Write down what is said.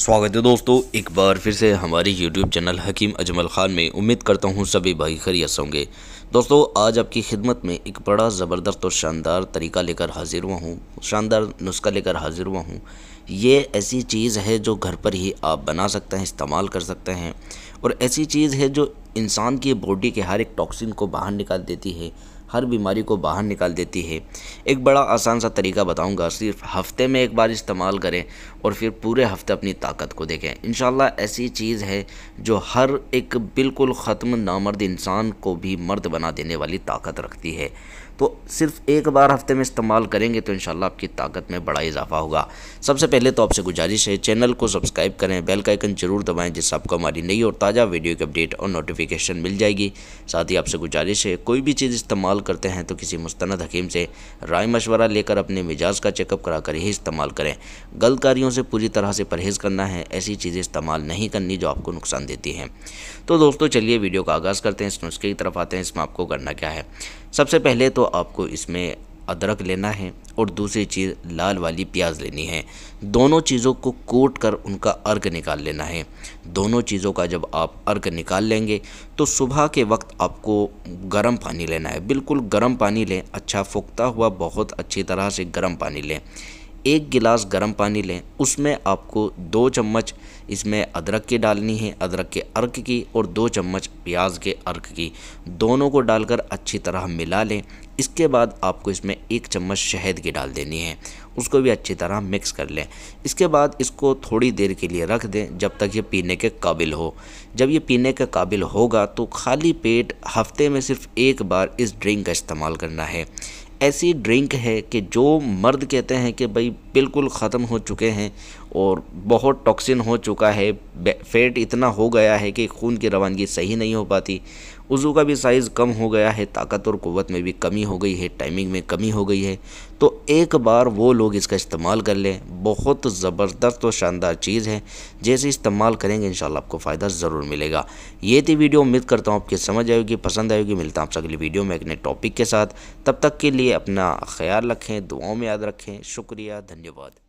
स्वागत है दोस्तों एक बार फिर से हमारे YouTube चैनल हकीम अजमल ख़ान में उम्मीद करता हूँ सभी भाई खरीस होंगे दोस्तों आज आपकी खिदमत में एक बड़ा ज़बरदस्त और शानदार तरीका लेकर हाज़िर हुआ हूँ शानदार नुस्खा लेकर हाज़िर हुआ हूँ ये ऐसी चीज़ है जो घर पर ही आप बना सकते हैं इस्तेमाल कर सकते हैं और ऐसी चीज़ है जो इंसान की बॉडी के हर एक टॉक्सिन को बाहर निकाल देती है हर बीमारी को बाहर निकाल देती है एक बड़ा आसान सा तरीका बताऊंगा सिर्फ हफ्ते में एक बार इस्तेमाल करें और फिर पूरे हफ्ते अपनी ताकत को देखें इन ऐसी चीज़ है जो हर एक बिल्कुल ख़त्म नामर्द इंसान को भी मर्द बना देने वाली ताकत रखती है तो सिर्फ एक बार हफ्ते में इस्तेमाल करेंगे तो इन आपकी ताकत में बड़ा इजाफा होगा सबसे पहले तो आपसे गुजारिश है चैनल को सब्सक्राइब करें बेल का आइकन जरूर दबाएं जिससे आपको हमारी नई और ताज़ा वीडियो की अपडेट और नोटिफिकेशन मिल जाएगी साथ ही आपसे गुजारिश है कोई भी चीज़ इस्तेमाल करते हैं तो किसी मुस्ंद हकीम से राय मशवरा लेकर अपने मिजाज का चेकअप करा कर ही इस्तेमाल करें गलत कार्यों से पूरी तरह से परहेज़ करना है ऐसी चीज़ें इस्तेमाल नहीं करनी जो आपको नुकसान देती हैं तो दोस्तों चलिए वीडियो का आगाज़ करते हैं इस नुस्खे की तरफ आते हैं इसमें आपको करना क्या है सबसे पहले तो आपको इसमें अदरक लेना है और दूसरी चीज़ लाल वाली प्याज लेनी है दोनों चीज़ों को कोट कर उनका अर्घ निकाल लेना है दोनों चीज़ों का जब आप अर्घ निकाल लेंगे तो सुबह के वक्त आपको गर्म पानी लेना है बिल्कुल गर्म पानी लें अच्छा फुकता हुआ बहुत अच्छी तरह से गर्म पानी लें एक गिलास गर्म पानी लें उसमें आपको दो चम्मच इसमें अदरक की डालनी है अदरक के अर्क की और दो चम्मच प्याज के अर्क की दोनों को डालकर अच्छी तरह मिला लें इसके बाद आपको इसमें एक चम्मच शहद की डाल देनी है उसको भी अच्छी तरह मिक्स कर लें इसके बाद इसको थोड़ी देर के लिए रख दें जब तक ये पीने के काबिल हो जब ये पीने के काबिल होगा तो खाली पेट हफ्ते में सिर्फ एक बार इस ड्रिंक का इस्तेमाल करना है ऐसी ड्रिंक है कि जो मर्द कहते हैं कि भाई बिल्कुल ख़त्म हो चुके हैं और बहुत टॉक्सिन हो चुका है फैट इतना हो गया है कि खून की रवानगी सही नहीं हो पाती उज़ू का भी साइज़ कम हो गया है ताकत और क़वत में भी कमी हो गई है टाइमिंग में कमी हो गई है तो एक बार वो लोग इसका इस्तेमाल कर लें बहुत ज़बरदस्त और शानदार चीज़ है जैसे इस्तेमाल करेंगे इन आपको फ़ायदा ज़रूर मिलेगा ये थी वीडियो उम्मीद करता हूँ आपकी समझ आएगी पसंद आएगी मिलता हूँ आपसे अगली वीडियो में एक नए टॉपिक के साथ तब तक के लिए अपना ख्याल रखें दुआओं में याद रखें शुक्रिया धन्यवाद